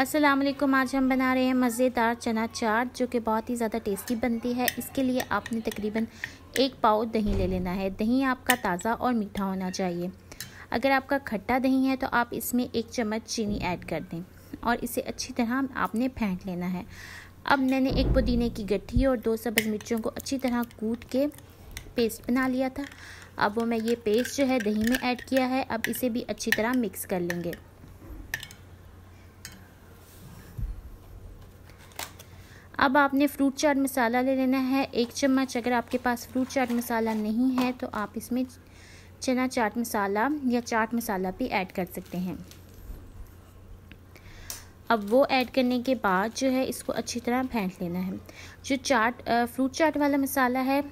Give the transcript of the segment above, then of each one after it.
अस्सलाम वालेकुम आज हम बना रहे हैं मज़ेदार चना चाट जो कि बहुत ही ज़्यादा टेस्टी बनती है इसके लिए आपने तकरीबन एक पाव दही ले लेना है दही आपका ताज़ा और मीठा होना चाहिए अगर आपका खट्टा दही है तो आप इसमें एक चम्मच चीनी ऐड कर दें और इसे अच्छी तरह आपने फेंट लेना है अब मैंने एक पुदीने की गट्ठी और दो सब्ज़ मिर्चों को अच्छी तरह कूट के पेस्ट बना लिया था अब वो मैं ये पेस्ट जो है दही में ऐड किया है अब इसे भी अच्छी तरह मिक्स कर लेंगे अब आपने फ्रूट चाट मसाला ले लेना है एक चम्मच अगर आपके पास फ्रूट चाट मसाला नहीं है तो आप इसमें चना चाट मसाला या चाट मसाला भी ऐड कर सकते हैं अब वो ऐड करने के बाद जो है इसको अच्छी तरह फेंट लेना है जो चाट फ्रूट चाट वाला मसाला है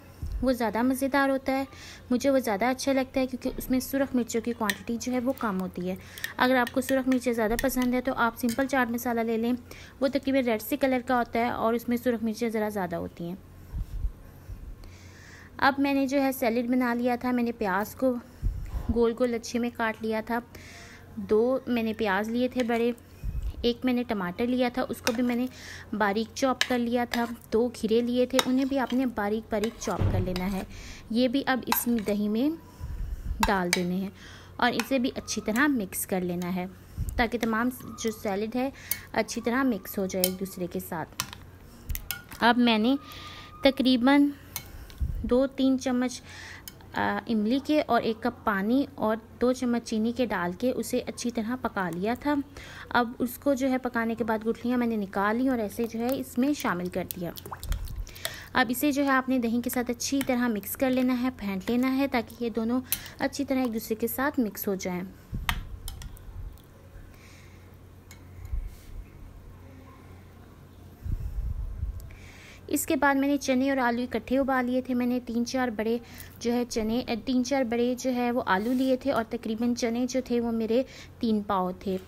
वो ज़्यादा मज़ेदार होता है मुझे वो ज़्यादा अच्छा लगता है क्योंकि उसमें सुरख मिर्चों की क्वांटिटी जो है वो कम होती है अगर आपको सुरख मिर्चें ज़्यादा पसंद है तो आप सिंपल चाट मसाला ले लें वो तकरीबन रेड से कलर का होता है और उसमें सुरख मिर्चें ज़रा ज़्यादा होती हैं अब मैंने जो है सैलड बना लिया था मैंने प्याज को गोल गोल अच्छे में काट लिया था दो मैंने प्याज लिए थे बड़े एक मैंने टमाटर लिया था उसको भी मैंने बारीक चॉप कर लिया था दो खीरे लिए थे उन्हें भी आपने बारीक बारीक चॉप कर लेना है ये भी अब इस दही में डाल देने हैं और इसे भी अच्छी तरह मिक्स कर लेना है ताकि तमाम जो सैलड है अच्छी तरह मिक्स हो जाए एक दूसरे के साथ अब मैंने तकरीबन दो तीन चम्मच इमली के और एक कप पानी और दो चम्मच चीनी के डाल के उसे अच्छी तरह पका लिया था अब उसको जो है पकाने के बाद गुठलियाँ मैंने निकाल ली और ऐसे जो है इसमें शामिल कर दिया अब इसे जो है आपने दही के साथ अच्छी तरह मिक्स कर लेना है फेंट लेना है ताकि ये दोनों अच्छी तरह एक दूसरे के साथ मिक्स हो जाएं इसके बाद मैंने चने और आलू इकट्ठे उबाल लिए थे मैंने तीन चार बड़े जो है चने तीन चार बड़े जो है वो आलू लिए थे और तकरीबन चने जो थे वो मेरे तीन पाव थे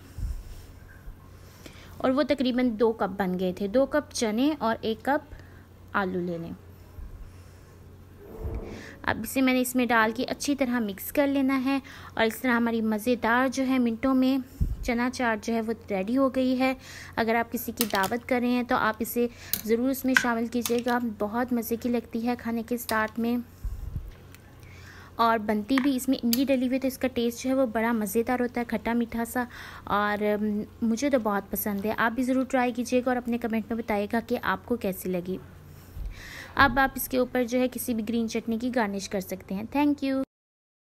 और वो तकरीबन दो कप बन गए थे दो कप चने और एक कप आलू ले लें अब इसे मैंने इसमें डाल के अच्छी तरह मिक्स कर लेना है और इस तरह हमारी मज़ेदार जो है मिनटों में चना चाट जो है वो रेडी हो गई है अगर आप किसी की दावत कर रहे हैं तो आप इसे ज़रूर उसमें शामिल कीजिएगा बहुत मज़े की लगती है खाने के स्टार्ट में और बनती भी इसमें इमली डली हुई तो इसका टेस्ट जो है वो बड़ा मज़ेदार होता है खट्टा मीठा सा और मुझे तो बहुत पसंद है आप भी ज़रूर ट्राई कीजिएगा और अपने कमेंट में बताइएगा कि आपको कैसी लगी अब आप इसके ऊपर जो है किसी भी ग्रीन चटनी की गार्निश कर सकते हैं थैंक यू